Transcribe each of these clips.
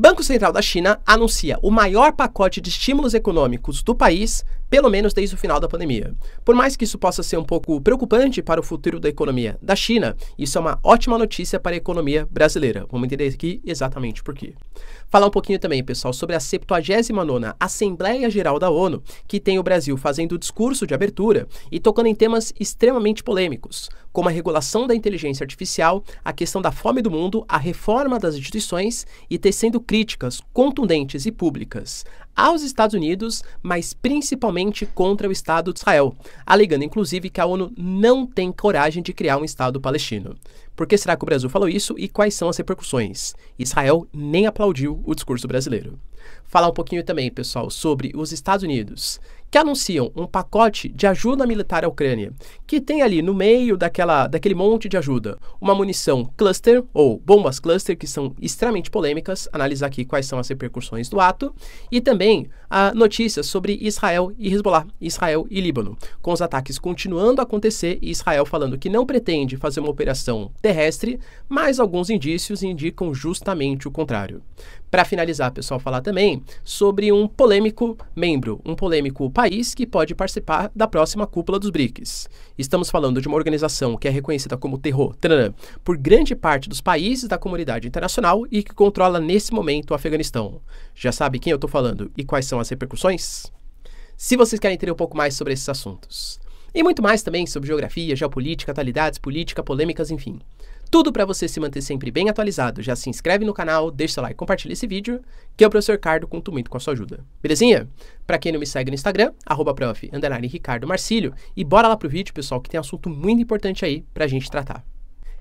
Banco Central da China anuncia o maior pacote de estímulos econômicos do país pelo menos desde o final da pandemia. Por mais que isso possa ser um pouco preocupante para o futuro da economia da China, isso é uma ótima notícia para a economia brasileira. Vamos entender aqui exatamente por quê. Falar um pouquinho também, pessoal, sobre a 79ª Assembleia Geral da ONU, que tem o Brasil fazendo o discurso de abertura e tocando em temas extremamente polêmicos, como a regulação da inteligência artificial, a questão da fome do mundo, a reforma das instituições e tecendo críticas contundentes e públicas aos Estados Unidos, mas principalmente contra o Estado de Israel, alegando inclusive que a ONU não tem coragem de criar um Estado palestino. Por que será que o Brasil falou isso e quais são as repercussões? Israel nem aplaudiu o discurso brasileiro. Falar um pouquinho também, pessoal, sobre os Estados Unidos, que anunciam um pacote de ajuda militar à Ucrânia, que tem ali no meio daquela, daquele monte de ajuda uma munição cluster ou bombas cluster, que são extremamente polêmicas, analisar aqui quais são as repercussões do ato, e também a notícia sobre Israel e Hezbollah, Israel e Líbano, com os ataques continuando a acontecer e Israel falando que não pretende fazer uma operação terrestre, mas alguns indícios indicam justamente o contrário. Para finalizar, pessoal, falar também sobre um polêmico membro, um polêmico país que pode participar da próxima cúpula dos BRICS. Estamos falando de uma organização que é reconhecida como terror tran, por grande parte dos países da comunidade internacional e que controla nesse momento o Afeganistão. Já sabe quem eu estou falando e quais são as repercussões? Se vocês querem entender um pouco mais sobre esses assuntos, e muito mais também sobre geografia, geopolítica, atualidades, política, polêmicas, enfim. Tudo para você se manter sempre bem atualizado. Já se inscreve no canal, deixa seu like, compartilha esse vídeo, que é o professor Cardo, conto muito com a sua ajuda. Belezinha? Para quem não me segue no Instagram, arroba prof, Ricardo Marcílio, e bora lá pro vídeo, pessoal, que tem assunto muito importante aí pra gente tratar.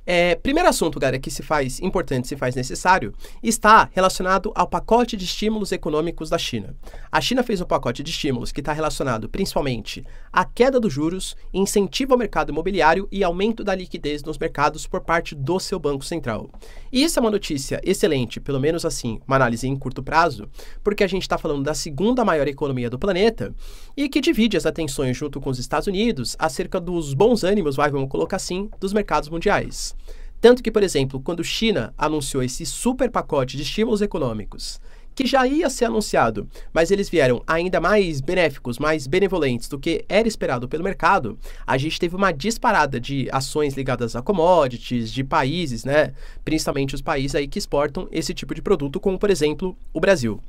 É, primeiro assunto, galera, que se faz importante, se faz necessário, está relacionado ao pacote de estímulos econômicos da China. A China fez um pacote de estímulos que está relacionado principalmente à queda dos juros, incentivo ao mercado imobiliário e aumento da liquidez nos mercados por parte do seu Banco Central. E isso é uma notícia excelente, pelo menos assim, uma análise em curto prazo, porque a gente está falando da segunda maior economia do planeta e que divide as atenções junto com os Estados Unidos acerca dos bons ânimos, vai, vamos colocar assim, dos mercados mundiais. Tanto que, por exemplo, quando China anunciou esse super pacote de estímulos econômicos, que já ia ser anunciado, mas eles vieram ainda mais benéficos, mais benevolentes do que era esperado pelo mercado, a gente teve uma disparada de ações ligadas a commodities, de países, né? Principalmente os países aí que exportam esse tipo de produto, como por exemplo o Brasil.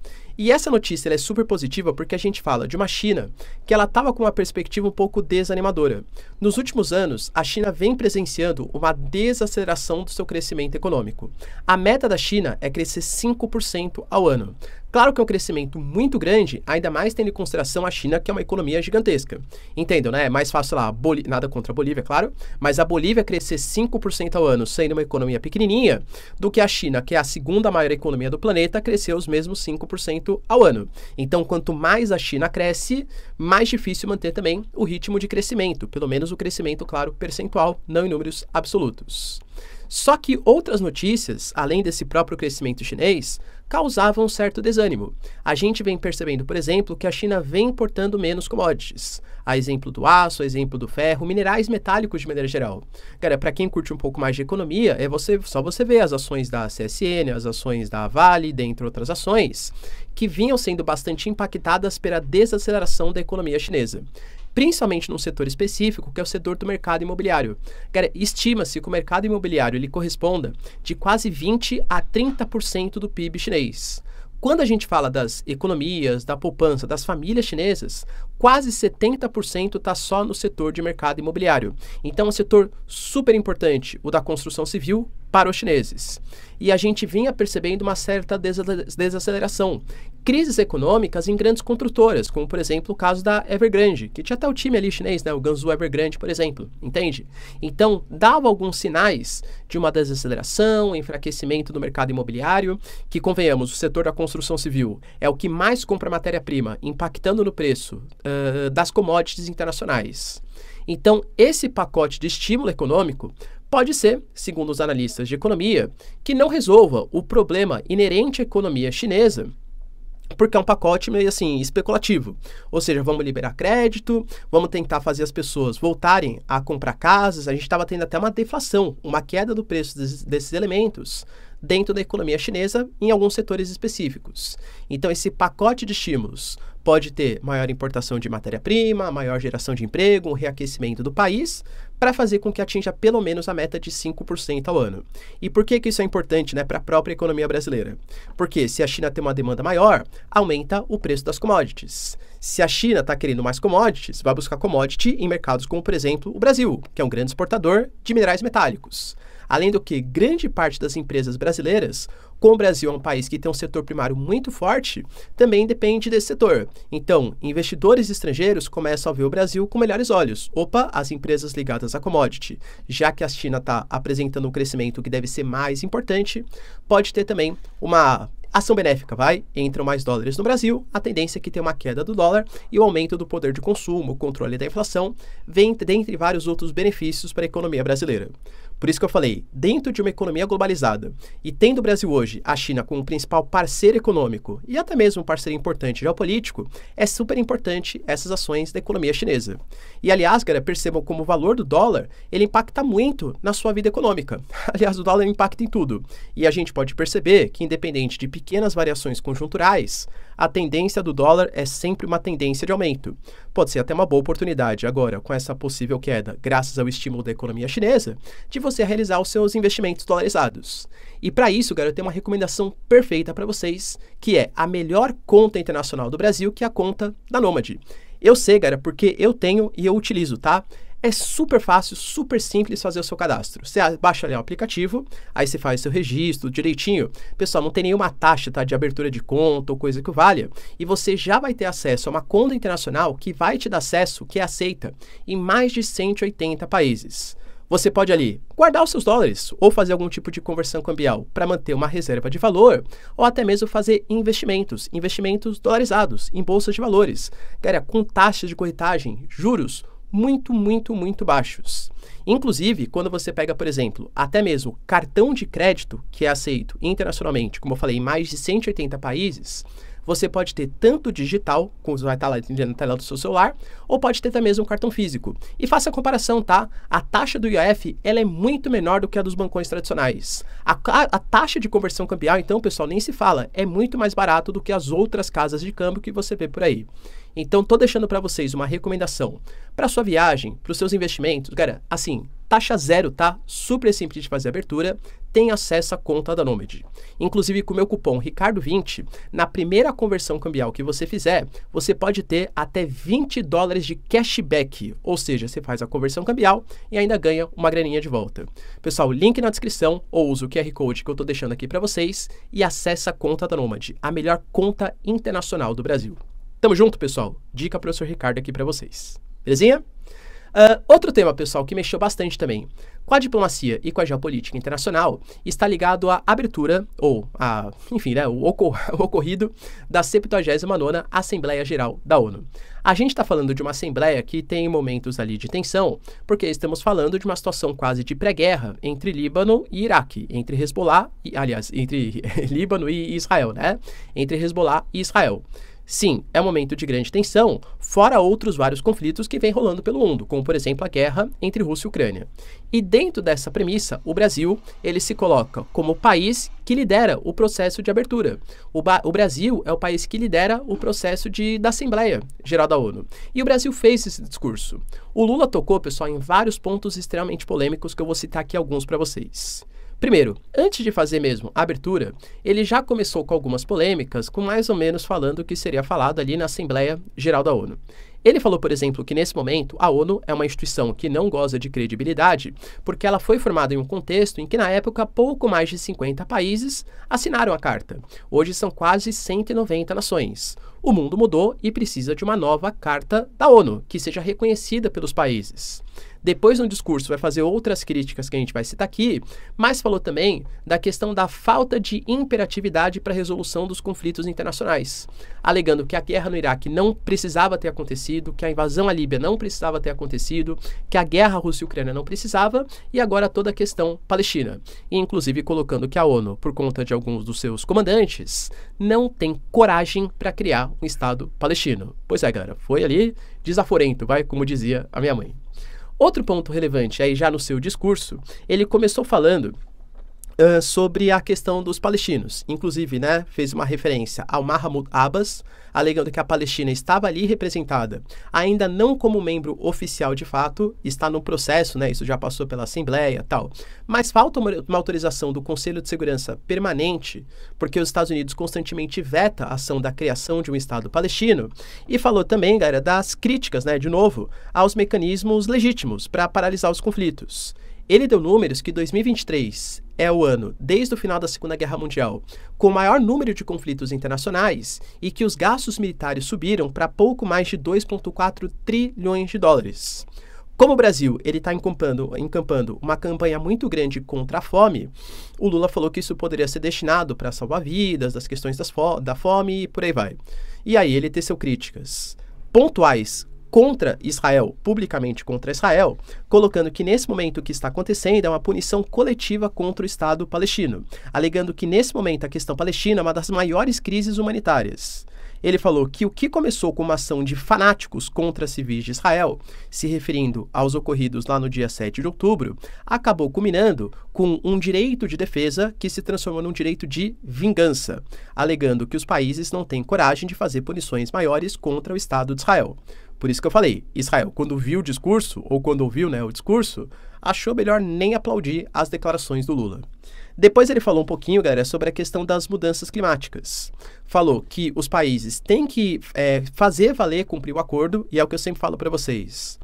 E essa notícia é super positiva porque a gente fala de uma China que ela estava com uma perspectiva um pouco desanimadora. Nos últimos anos, a China vem presenciando uma desaceleração do seu crescimento econômico. A meta da China é crescer 5% ao ano. Claro que é um crescimento muito grande, ainda mais tendo em consideração a China, que é uma economia gigantesca. Entendam, né? É mais fácil lá, Bolí nada contra a Bolívia, é claro, mas a Bolívia crescer 5% ao ano, sendo uma economia pequenininha, do que a China, que é a segunda maior economia do planeta, crescer os mesmos 5% ao ano. Então, quanto mais a China cresce, mais difícil manter também o ritmo de crescimento, pelo menos o crescimento, claro, percentual, não em números absolutos. Só que outras notícias, além desse próprio crescimento chinês, causava um certo desânimo. A gente vem percebendo, por exemplo, que a China vem importando menos commodities, a exemplo do aço, a exemplo do ferro, minerais metálicos de maneira geral. Cara, para quem curte um pouco mais de economia, é você só você ver as ações da CSN, as ações da Vale, dentre outras ações, que vinham sendo bastante impactadas pela desaceleração da economia chinesa principalmente num setor específico, que é o setor do mercado imobiliário. Cara, estima-se que o mercado imobiliário ele corresponda de quase 20 a 30% do PIB chinês. Quando a gente fala das economias, da poupança, das famílias chinesas, quase 70% está só no setor de mercado imobiliário. Então, é um setor super importante, o da construção civil, para os chineses. E a gente vinha percebendo uma certa desaceleração, crises econômicas em grandes construtoras, como por exemplo o caso da Evergrande, que tinha até o time ali chinês, né, o Gansu Evergrande, por exemplo, entende? Então, dava alguns sinais de uma desaceleração, enfraquecimento do mercado imobiliário, que convenhamos, o setor da construção civil é o que mais compra matéria-prima, impactando no preço uh, das commodities internacionais. Então, esse pacote de estímulo econômico pode ser, segundo os analistas de economia, que não resolva o problema inerente à economia chinesa, porque é um pacote meio assim especulativo. Ou seja, vamos liberar crédito, vamos tentar fazer as pessoas voltarem a comprar casas. A gente estava tendo até uma deflação, uma queda do preço des, desses elementos dentro da economia chinesa em alguns setores específicos. Então, esse pacote de estímulos pode ter maior importação de matéria-prima, maior geração de emprego, um reaquecimento do país, para fazer com que atinja pelo menos a meta de 5% ao ano. E por que, que isso é importante né, para a própria economia brasileira? Porque se a China tem uma demanda maior, aumenta o preço das commodities. Se a China está querendo mais commodities, vai buscar commodity em mercados como, por exemplo, o Brasil, que é um grande exportador de minerais metálicos. Além do que, grande parte das empresas brasileiras, como o Brasil é um país que tem um setor primário muito forte, também depende desse setor. Então, investidores estrangeiros começam a ver o Brasil com melhores olhos. Opa, as empresas ligadas à commodity. Já que a China está apresentando um crescimento que deve ser mais importante, pode ter também uma ação benéfica vai, entram mais dólares no Brasil, a tendência é que tenha uma queda do dólar e o aumento do poder de consumo, o controle da inflação, vem dentre vários outros benefícios para a economia brasileira. Por isso que eu falei, dentro de uma economia globalizada e tendo o Brasil hoje a China como principal parceiro econômico e até mesmo um parceiro importante geopolítico, é super importante essas ações da economia chinesa. E aliás, galera, percebam como o valor do dólar, ele impacta muito na sua vida econômica. Aliás, o dólar impacta em tudo. E a gente pode perceber que independente de pequenas variações conjunturais, a tendência do dólar é sempre uma tendência de aumento. Pode ser até uma boa oportunidade agora, com essa possível queda, graças ao estímulo da economia chinesa, de você realizar os seus investimentos dolarizados. E para isso, cara, eu tenho uma recomendação perfeita para vocês, que é a melhor conta internacional do Brasil, que é a conta da Nômade. Eu sei, cara, porque eu tenho e eu utilizo, tá? É super fácil, super simples fazer o seu cadastro. Você baixa ali o aplicativo, aí você faz o seu registro direitinho. Pessoal, não tem nenhuma taxa tá, de abertura de conta ou coisa que valha. E você já vai ter acesso a uma conta internacional que vai te dar acesso, que é aceita, em mais de 180 países você pode ali guardar os seus dólares ou fazer algum tipo de conversão cambial para manter uma reserva de valor, ou até mesmo fazer investimentos, investimentos dolarizados em bolsas de valores. Galera, com taxas de corretagem, juros muito, muito, muito baixos. Inclusive, quando você pega, por exemplo, até mesmo cartão de crédito, que é aceito internacionalmente, como eu falei, em mais de 180 países, você pode ter tanto digital, como vai estar tá lá na tela do seu celular, ou pode ter também um cartão físico. E faça a comparação, tá? A taxa do IOF ela é muito menor do que a dos bancões tradicionais. A, a, a taxa de conversão cambial, então, pessoal, nem se fala, é muito mais barato do que as outras casas de câmbio que você vê por aí. Então, tô deixando para vocês uma recomendação para sua viagem, para os seus investimentos, cara. Assim, taxa zero, tá? Super simples de fazer abertura tem acesso à conta da Nomad, Inclusive, com o meu cupom Ricardo20, na primeira conversão cambial que você fizer, você pode ter até 20 dólares de cashback, ou seja, você faz a conversão cambial e ainda ganha uma graninha de volta. Pessoal, link na descrição ou usa o QR Code que eu estou deixando aqui para vocês e acessa a conta da Nomad, a melhor conta internacional do Brasil. Tamo junto, pessoal. Dica para o professor Ricardo aqui para vocês. Belezinha? Uh, outro tema, pessoal, que mexeu bastante também com a diplomacia e com a geopolítica internacional está ligado à abertura, ou a, enfim, né, o, ocor o ocorrido da 79 Assembleia Geral da ONU. A gente está falando de uma assembleia que tem momentos ali de tensão, porque estamos falando de uma situação quase de pré-guerra entre Líbano e Iraque, entre Hezbollah e, aliás, entre Líbano e Israel, né? Entre Hezbollah e Israel. Sim, é um momento de grande tensão, fora outros vários conflitos que vêm rolando pelo mundo, como por exemplo a guerra entre Rússia e Ucrânia. E dentro dessa premissa, o Brasil, ele se coloca como o país que lidera o processo de abertura. O, o Brasil é o país que lidera o processo de, da Assembleia Geral da ONU. E o Brasil fez esse discurso. O Lula tocou, pessoal, em vários pontos extremamente polêmicos que eu vou citar aqui alguns para vocês. Primeiro, antes de fazer mesmo a abertura, ele já começou com algumas polêmicas, com mais ou menos falando o que seria falado ali na Assembleia Geral da ONU. Ele falou, por exemplo, que nesse momento a ONU é uma instituição que não goza de credibilidade, porque ela foi formada em um contexto em que, na época, pouco mais de 50 países assinaram a carta. Hoje são quase 190 nações. O mundo mudou e precisa de uma nova carta da ONU, que seja reconhecida pelos países. Depois, no discurso, vai fazer outras críticas que a gente vai citar aqui, mas falou também da questão da falta de imperatividade para a resolução dos conflitos internacionais, alegando que a guerra no Iraque não precisava ter acontecido, que a invasão à Líbia não precisava ter acontecido, que a guerra Rússia-Ucrânia não precisava, e agora toda a questão palestina. E, inclusive, colocando que a ONU, por conta de alguns dos seus comandantes, não tem coragem para criar um Estado palestino. Pois é, galera, foi ali desaforento, vai, como dizia a minha mãe. Outro ponto relevante aí já no seu discurso, ele começou falando uh, sobre a questão dos palestinos. Inclusive, né, fez uma referência ao Mahmoud Abbas, alegando que a Palestina estava ali representada, ainda não como membro oficial de fato, está no processo, né, isso já passou pela Assembleia tal. Mas falta uma, uma autorização do Conselho de Segurança permanente, porque os Estados Unidos constantemente veta a ação da criação de um Estado palestino. E falou também, galera, das críticas, né, de novo, aos mecanismos legítimos para paralisar os conflitos. Ele deu números que 2023 é o ano, desde o final da Segunda Guerra Mundial, com o maior número de conflitos internacionais e que os gastos militares subiram para pouco mais de 2,4 trilhões de dólares. Como o Brasil ele está encampando, encampando uma campanha muito grande contra a fome, o Lula falou que isso poderia ser destinado para salvar vidas, das questões das fo da fome e por aí vai. E aí ele teceu críticas pontuais contra Israel, publicamente contra Israel, colocando que nesse momento o que está acontecendo é uma punição coletiva contra o Estado palestino, alegando que nesse momento a questão palestina é uma das maiores crises humanitárias. Ele falou que o que começou com uma ação de fanáticos contra civis de Israel, se referindo aos ocorridos lá no dia 7 de outubro, acabou culminando com um direito de defesa que se transformou num direito de vingança, alegando que os países não têm coragem de fazer punições maiores contra o Estado de Israel. Por isso que eu falei, Israel, quando viu o discurso, ou quando ouviu né, o discurso, achou melhor nem aplaudir as declarações do Lula. Depois ele falou um pouquinho, galera, sobre a questão das mudanças climáticas. Falou que os países têm que é, fazer valer, cumprir o acordo, e é o que eu sempre falo para vocês.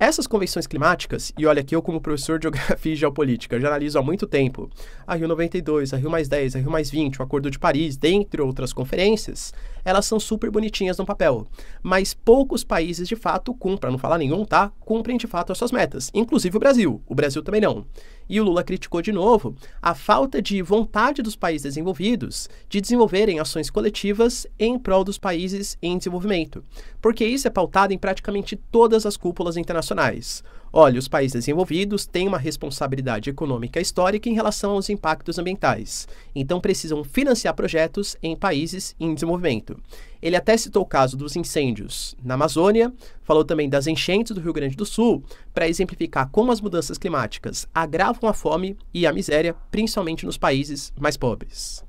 Essas convenções climáticas, e olha que eu como professor de Geografia e Geopolítica já analiso há muito tempo a Rio 92, a Rio 10, a Rio 20, o Acordo de Paris, dentre outras conferências, elas são super bonitinhas no papel, mas poucos países de fato cumprem, para não falar nenhum, tá? Cumprem de fato as suas metas, inclusive o Brasil. O Brasil também não. E o Lula criticou de novo a falta de vontade dos países desenvolvidos de desenvolverem ações coletivas em prol dos países em desenvolvimento, porque isso é pautado em praticamente todas as cúpulas internacionais. Olha, os países desenvolvidos têm uma responsabilidade econômica histórica em relação aos impactos ambientais, então precisam financiar projetos em países em desenvolvimento. Ele até citou o caso dos incêndios na Amazônia, falou também das enchentes do Rio Grande do Sul, para exemplificar como as mudanças climáticas agravam a fome e a miséria, principalmente nos países mais pobres.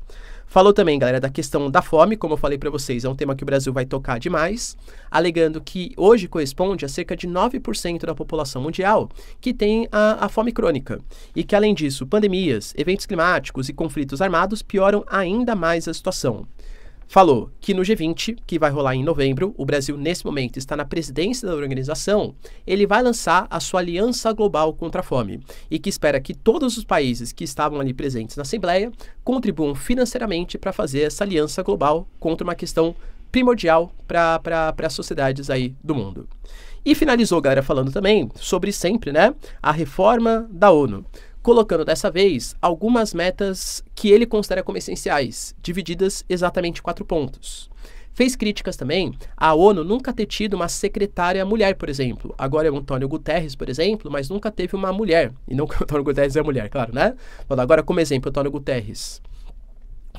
Falou também, galera, da questão da fome, como eu falei para vocês, é um tema que o Brasil vai tocar demais, alegando que hoje corresponde a cerca de 9% da população mundial que tem a, a fome crônica. E que, além disso, pandemias, eventos climáticos e conflitos armados pioram ainda mais a situação falou que no G20, que vai rolar em novembro, o Brasil nesse momento está na presidência da organização, ele vai lançar a sua Aliança Global contra a Fome e que espera que todos os países que estavam ali presentes na Assembleia contribuam financeiramente para fazer essa aliança global contra uma questão primordial para as sociedades aí do mundo. E finalizou, galera, falando também sobre sempre, né, a reforma da ONU colocando dessa vez algumas metas que ele considera como essenciais, divididas exatamente em quatro pontos. Fez críticas também à ONU nunca ter tido uma secretária mulher, por exemplo. Agora é o Antônio Guterres, por exemplo, mas nunca teve uma mulher. E não que o Antônio Guterres é mulher, claro, né? agora, como exemplo, o Antônio Guterres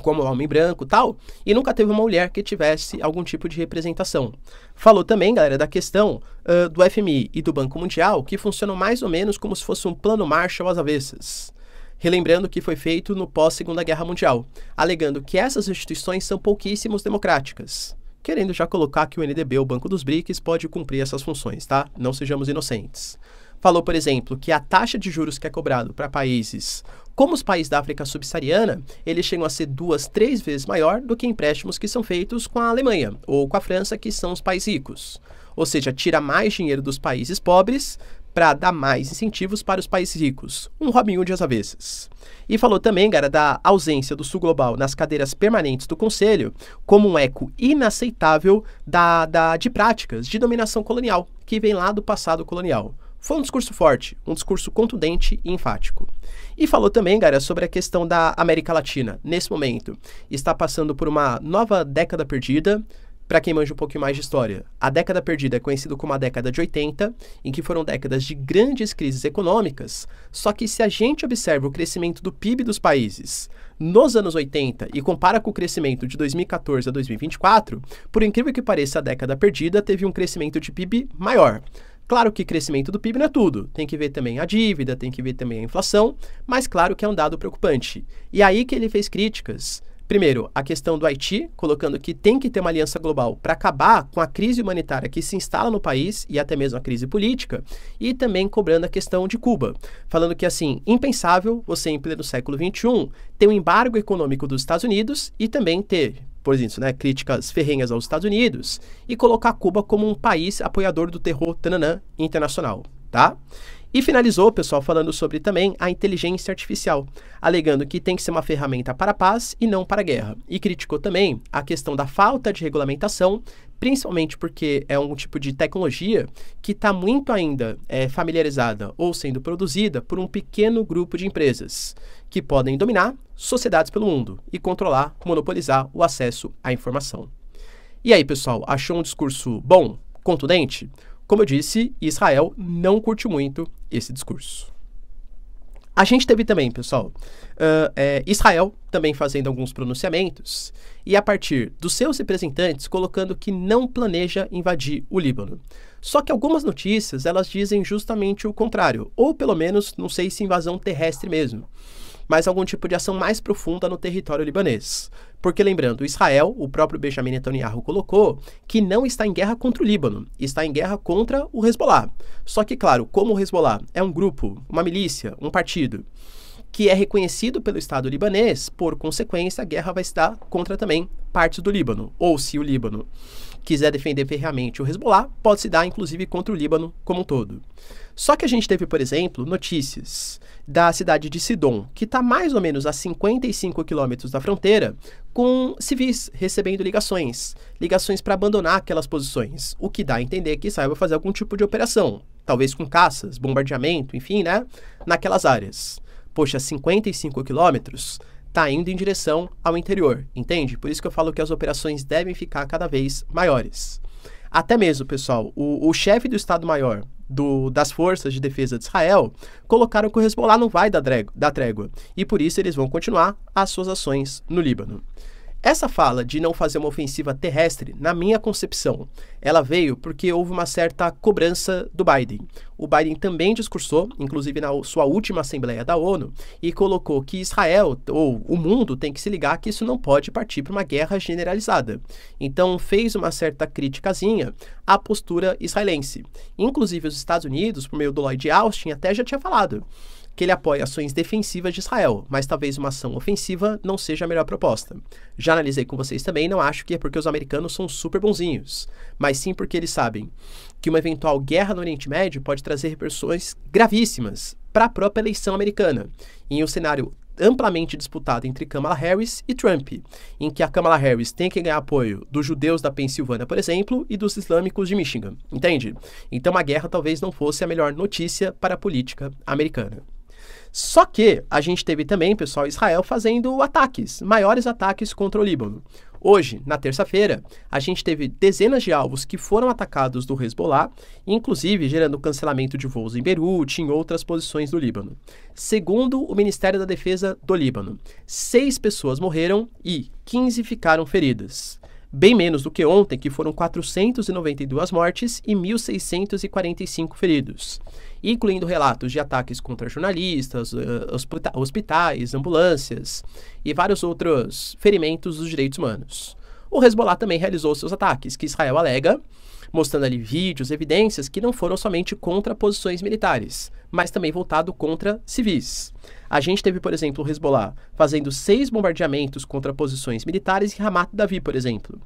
como homem branco tal, e nunca teve uma mulher que tivesse algum tipo de representação. Falou também, galera, da questão uh, do FMI e do Banco Mundial, que funcionam mais ou menos como se fosse um plano Marshall às avessas. Relembrando que foi feito no pós-Segunda Guerra Mundial, alegando que essas instituições são pouquíssimos democráticas. Querendo já colocar que o NDB, o Banco dos BRICS, pode cumprir essas funções, tá? Não sejamos inocentes falou, por exemplo, que a taxa de juros que é cobrado para países como os países da África subsaariana, eles chegam a ser duas, três vezes maior do que empréstimos que são feitos com a Alemanha ou com a França, que são os países ricos. Ou seja, tira mais dinheiro dos países pobres para dar mais incentivos para os países ricos. Um Robin Hood às avessas. E falou também, cara, da ausência do Sul Global nas cadeiras permanentes do Conselho como um eco inaceitável da, da, de práticas de dominação colonial, que vem lá do passado colonial. Foi um discurso forte, um discurso contundente e enfático. E falou também, Gara, sobre a questão da América Latina, nesse momento. Está passando por uma nova década perdida, para quem manja um pouquinho mais de história, a década perdida é conhecida como a década de 80, em que foram décadas de grandes crises econômicas. Só que se a gente observa o crescimento do PIB dos países nos anos 80 e compara com o crescimento de 2014 a 2024, por incrível que pareça, a década perdida teve um crescimento de PIB maior. Claro que crescimento do PIB não é tudo, tem que ver também a dívida, tem que ver também a inflação, mas claro que é um dado preocupante. E aí que ele fez críticas. Primeiro, a questão do Haiti, colocando que tem que ter uma aliança global para acabar com a crise humanitária que se instala no país e até mesmo a crise política, e também cobrando a questão de Cuba, falando que, assim, impensável você, em pleno século XXI, ter um embargo econômico dos Estados Unidos e também ter por exemplo, né, críticas ferrenhas aos Estados Unidos e colocar Cuba como um país apoiador do terror tananã, internacional, tá? E finalizou, pessoal, falando sobre também a inteligência artificial, alegando que tem que ser uma ferramenta para a paz e não para a guerra. E criticou também a questão da falta de regulamentação, principalmente porque é um tipo de tecnologia que está muito ainda é, familiarizada ou sendo produzida por um pequeno grupo de empresas que podem dominar sociedades pelo mundo e controlar, monopolizar o acesso à informação. E aí, pessoal, achou um discurso bom, contundente? Como eu disse, Israel não curte muito esse discurso. A gente teve também, pessoal, uh, é, Israel também fazendo alguns pronunciamentos e a partir dos seus representantes colocando que não planeja invadir o Líbano. Só que algumas notícias elas dizem justamente o contrário, ou pelo menos não sei se invasão terrestre mesmo mas algum tipo de ação mais profunda no território libanês. Porque lembrando, Israel, o próprio Benjamin Netanyahu colocou, que não está em guerra contra o Líbano, está em guerra contra o Hezbollah. Só que, claro, como o Hezbollah é um grupo, uma milícia, um partido, que é reconhecido pelo Estado libanês, por consequência, a guerra vai estar contra também partes do Líbano. Ou se o Líbano quiser defender ferreamente o Hezbollah, pode se dar inclusive contra o Líbano como um todo. Só que a gente teve, por exemplo, notícias da cidade de Sidon, que está mais ou menos a 55 quilômetros da fronteira, com civis recebendo ligações, ligações para abandonar aquelas posições, o que dá a entender que Israel fazer algum tipo de operação, talvez com caças, bombardeamento, enfim, né, naquelas áreas. Poxa, 55 quilômetros está indo em direção ao interior, entende? Por isso que eu falo que as operações devem ficar cada vez maiores. Até mesmo, pessoal, o, o chefe do Estado-Maior do, das forças de defesa de Israel colocaram que o Hezbollah não vai dar trégua, dar trégua e por isso eles vão continuar as suas ações no Líbano. Essa fala de não fazer uma ofensiva terrestre, na minha concepção, ela veio porque houve uma certa cobrança do Biden. O Biden também discursou, inclusive na sua última Assembleia da ONU, e colocou que Israel ou o mundo tem que se ligar que isso não pode partir para uma guerra generalizada. Então fez uma certa criticazinha à postura israelense. Inclusive os Estados Unidos, por meio do Lloyd Austin, até já tinha falado que ele apoia ações defensivas de Israel, mas talvez uma ação ofensiva não seja a melhor proposta. Já analisei com vocês também, não acho que é porque os americanos são super bonzinhos, mas sim porque eles sabem que uma eventual guerra no Oriente Médio pode trazer repercussões gravíssimas para a própria eleição americana, em um cenário amplamente disputado entre Kamala Harris e Trump, em que a Kamala Harris tem que ganhar apoio dos judeus da Pensilvânia, por exemplo, e dos islâmicos de Michigan, entende? Então a guerra talvez não fosse a melhor notícia para a política americana. Só que a gente teve também, pessoal, Israel fazendo ataques, maiores ataques contra o Líbano. Hoje, na terça-feira, a gente teve dezenas de alvos que foram atacados do Hezbollah, inclusive gerando cancelamento de voos em Beirute e em outras posições do Líbano. Segundo o Ministério da Defesa do Líbano, seis pessoas morreram e 15 ficaram feridas. Bem menos do que ontem, que foram 492 mortes e 1.645 feridos incluindo relatos de ataques contra jornalistas, eh, hospitais, ambulâncias e vários outros ferimentos dos direitos humanos. O Hezbollah também realizou seus ataques, que Israel alega, mostrando ali vídeos, evidências que não foram somente contra posições militares, mas também voltado contra civis. A gente teve, por exemplo, o Hezbollah fazendo seis bombardeamentos contra posições militares em Ramat Davi, por exemplo.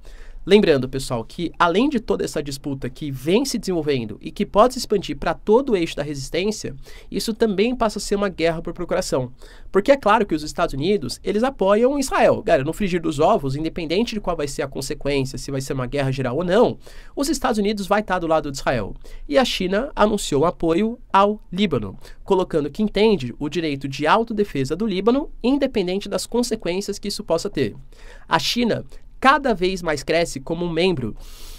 Lembrando, pessoal, que além de toda essa disputa que vem se desenvolvendo e que pode se expandir para todo o eixo da resistência, isso também passa a ser uma guerra por procuração. Porque é claro que os Estados Unidos, eles apoiam Israel. Cara, no frigir dos ovos, independente de qual vai ser a consequência, se vai ser uma guerra geral ou não, os Estados Unidos vai estar do lado de Israel. E a China anunciou um apoio ao Líbano, colocando que entende o direito de autodefesa do Líbano, independente das consequências que isso possa ter. A China cada vez mais cresce como um membro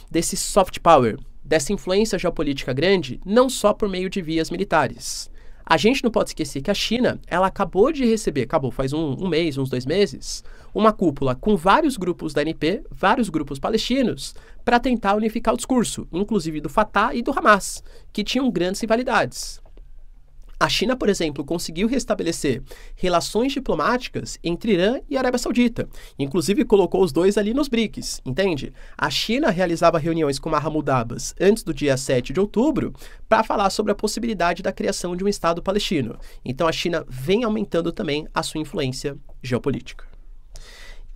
desse soft power, dessa influência geopolítica grande, não só por meio de vias militares. A gente não pode esquecer que a China, ela acabou de receber, acabou faz um, um, mês, uns dois meses, uma cúpula com vários grupos da NP, vários grupos palestinos, para tentar unificar o discurso, inclusive do Fatah e do Hamas, que tinham grandes rivalidades. A China, por exemplo, conseguiu restabelecer relações diplomáticas entre Irã e Arábia Saudita. Inclusive, colocou os dois ali nos BRICS, entende? A China realizava reuniões com Mahmoud Abbas antes do dia 7 de outubro para falar sobre a possibilidade da criação de um Estado palestino. Então, a China vem aumentando também a sua influência geopolítica.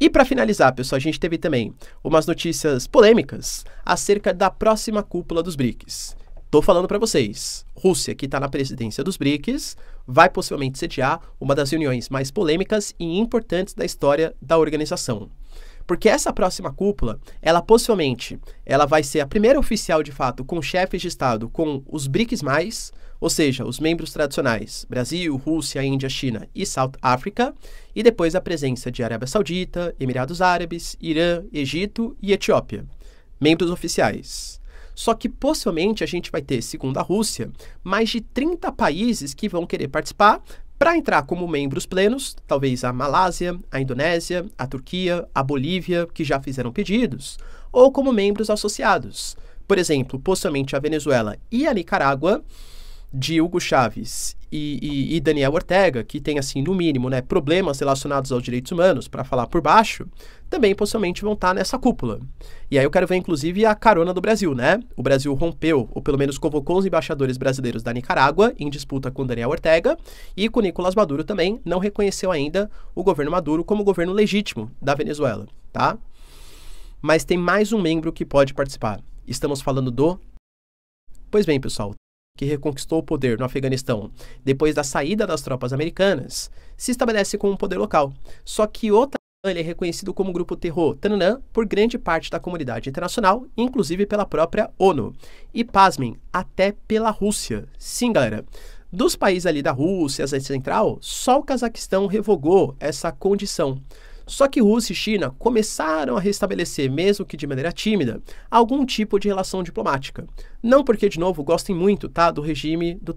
E para finalizar, pessoal, a gente teve também umas notícias polêmicas acerca da próxima cúpula dos BRICS. Tô falando para vocês. Rússia, que está na presidência dos BRICS, vai possivelmente sediar uma das reuniões mais polêmicas e importantes da história da organização. Porque essa próxima cúpula, ela possivelmente, ela vai ser a primeira oficial de fato com chefes de estado com os BRICS+, ou seja, os membros tradicionais Brasil, Rússia, Índia, China e South Africa, e depois a presença de Arábia Saudita, Emirados Árabes, Irã, Egito e Etiópia, membros oficiais. Só que possivelmente a gente vai ter, segundo a Rússia, mais de 30 países que vão querer participar, para entrar como membros plenos, talvez a Malásia, a Indonésia, a Turquia, a Bolívia, que já fizeram pedidos, ou como membros associados. Por exemplo, possivelmente a Venezuela e a Nicarágua, de Hugo Chaves e, e, e, Daniel Ortega, que tem, assim, no mínimo, né, problemas relacionados aos direitos humanos, para falar por baixo, também possivelmente vão estar tá nessa cúpula. E aí eu quero ver, inclusive, a carona do Brasil, né? O Brasil rompeu, ou pelo menos convocou os embaixadores brasileiros da Nicarágua, em disputa com Daniel Ortega, e com Nicolás Maduro também não reconheceu ainda o governo Maduro como governo legítimo da Venezuela, tá? Mas tem mais um membro que pode participar. Estamos falando do. Pois bem, pessoal, que reconquistou o poder no Afeganistão depois da saída das tropas americanas, se estabelece como um poder local. Só que o Talibã é reconhecido como grupo terror tananã, por grande parte da comunidade internacional, inclusive pela própria ONU. E, pasmem, até pela Rússia. Sim, galera. Dos países ali da Rússia, Ásia Central, só o Cazaquistão revogou essa condição. Só que Rússia e China começaram a restabelecer, mesmo que de maneira tímida, algum tipo de relação diplomática. Não porque, de novo, gostem muito tá, do regime do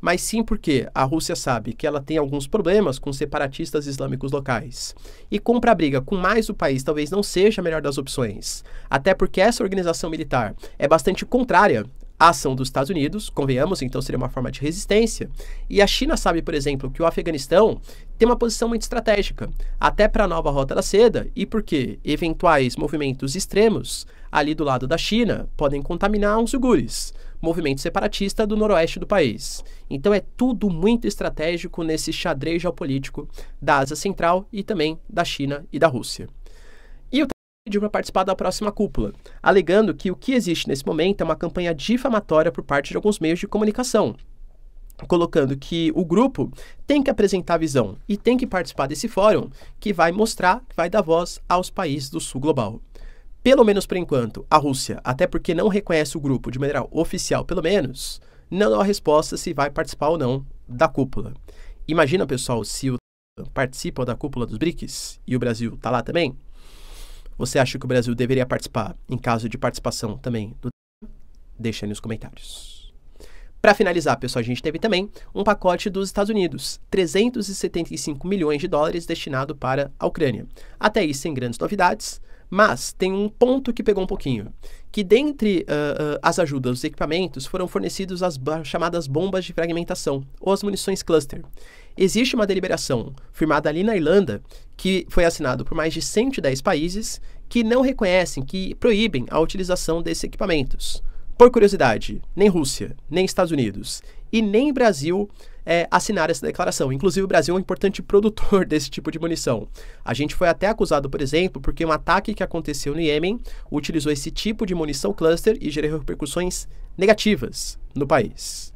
mas sim porque a Rússia sabe que ela tem alguns problemas com separatistas islâmicos locais. E comprar briga com mais o país talvez não seja a melhor das opções, até porque essa organização militar é bastante contrária a ação dos Estados Unidos, convenhamos, então seria uma forma de resistência. E a China sabe, por exemplo, que o Afeganistão tem uma posição muito estratégica, até para a nova Rota da Seda, e porque eventuais movimentos extremos ali do lado da China podem contaminar os uigures, movimento separatista do noroeste do país. Então é tudo muito estratégico nesse xadrez geopolítico da Ásia Central e também da China e da Rússia pediu para participar da próxima cúpula, alegando que o que existe nesse momento é uma campanha difamatória por parte de alguns meios de comunicação, colocando que o grupo tem que apresentar a visão e tem que participar desse fórum que vai mostrar, vai dar voz aos países do sul global. Pelo menos por enquanto, a Rússia, até porque não reconhece o grupo de maneira oficial, pelo menos, não dá a resposta se vai participar ou não da cúpula. Imagina, pessoal, se o participa da cúpula dos BRICS e o Brasil está lá também, você acha que o Brasil deveria participar, em caso de participação também do deixa aí nos comentários. Para finalizar, pessoal, a gente teve também um pacote dos Estados Unidos, 375 milhões de dólares destinado para a Ucrânia. Até aí, sem grandes novidades, mas tem um ponto que pegou um pouquinho, que dentre uh, uh, as ajudas os equipamentos foram fornecidos as chamadas bombas de fragmentação, ou as munições cluster. Existe uma deliberação, firmada ali na Irlanda, que foi assinado por mais de 110 países, que não reconhecem, que proíbem a utilização desses equipamentos. Por curiosidade, nem Rússia, nem Estados Unidos e nem Brasil é, assinar essa declaração. Inclusive, o Brasil é um importante produtor desse tipo de munição. A gente foi até acusado, por exemplo, porque um ataque que aconteceu no Iêmen utilizou esse tipo de munição cluster e gerou repercussões negativas no país.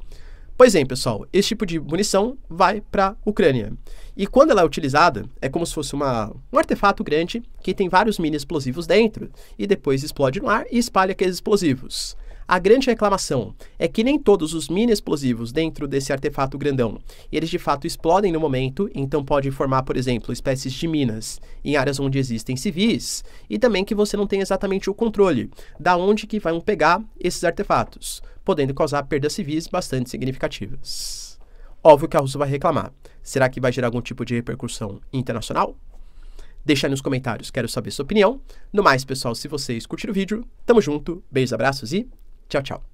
Pois bem, é, pessoal, esse tipo de munição vai para a Ucrânia. E quando ela é utilizada, é como se fosse uma, um artefato grande que tem vários mini explosivos dentro e depois explode no ar e espalha aqueles explosivos. A grande reclamação é que nem todos os mini explosivos dentro desse artefato grandão, eles de fato explodem no momento, então pode formar, por exemplo, espécies de minas em áreas onde existem civis, e também que você não tem exatamente o controle da onde que vão pegar esses artefatos, podendo causar perdas civis bastante significativas. Óbvio que a Rússia vai reclamar. Será que vai gerar algum tipo de repercussão internacional? Deixa aí nos comentários, quero saber sua opinião. No mais, pessoal, se vocês curtiram o vídeo, tamo junto, beijos, abraços e Tchau, tchau.